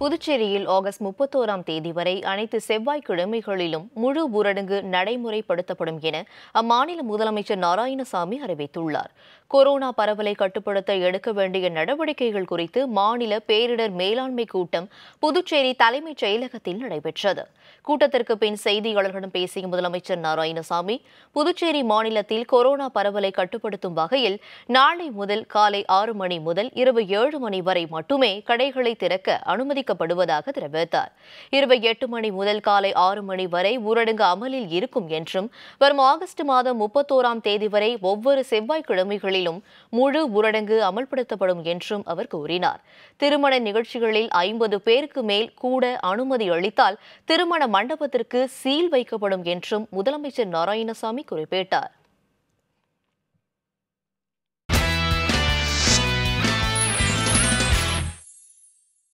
புதுச்சேரியில் ஆகஸ்ட் முப்பத்தோராம் தேதி வரை அனைத்து செவ்வாய்க்கிழமைகளிலும் முழு ஊரடங்கு நடைமுறைப்படுத்தப்படும் என அம்மாநில முதலமைச்சர் நாராயணசாமி அறிவித்துள்ளார் கொரோனா பரவலை கட்டுப்படுத்த எடுக்க வேண்டிய நடவடிக்கைகள் குறித்து மாநில பேரிடர் மேலாண்மை கூட்டம் புதுச்சேரி தலைமைச் செயலகத்தில் நடைபெற்றது கூட்டத்திற்கு பின் செய்தியாளர்களிடம் பேசிய முதலமைச்சர் நாராயணசாமி புதுச்சேரி மாநிலத்தில் கொரோனா பரவலை கட்டுப்படுத்தும் வகையில் நாளை முதல் காலை ஆறு மணி முதல் இரவு ஏழு மணி வரை மட்டுமே கடைகளை திறக்க அனுமதி அறிவிக்கப்படுவதாக தெரிவித்தார் இருபத்தி எட்டு மணி முதல் காலை ஆறு மணி வரை ஊரடங்கு அமலில் இருக்கும் என்றும் வரும் ஆகஸ்ட் மாதம் முப்பத்தோராம் தேதி வரை ஒவ்வொரு செவ்வாய்க்கிழமைகளிலும் முழு ஊரடங்கு அமல்படுத்தப்படும் என்றும் அவர் கூறினார் திருமண நிகழ்ச்சிகளில் ஐம்பது பேருக்கு மேல் கூட அனுமதி அளித்தால் திருமண மண்டபத்திற்கு சீல் வைக்கப்படும் என்றும் முதலமைச்சர் நாராயணசாமி குறிப்பிட்டார்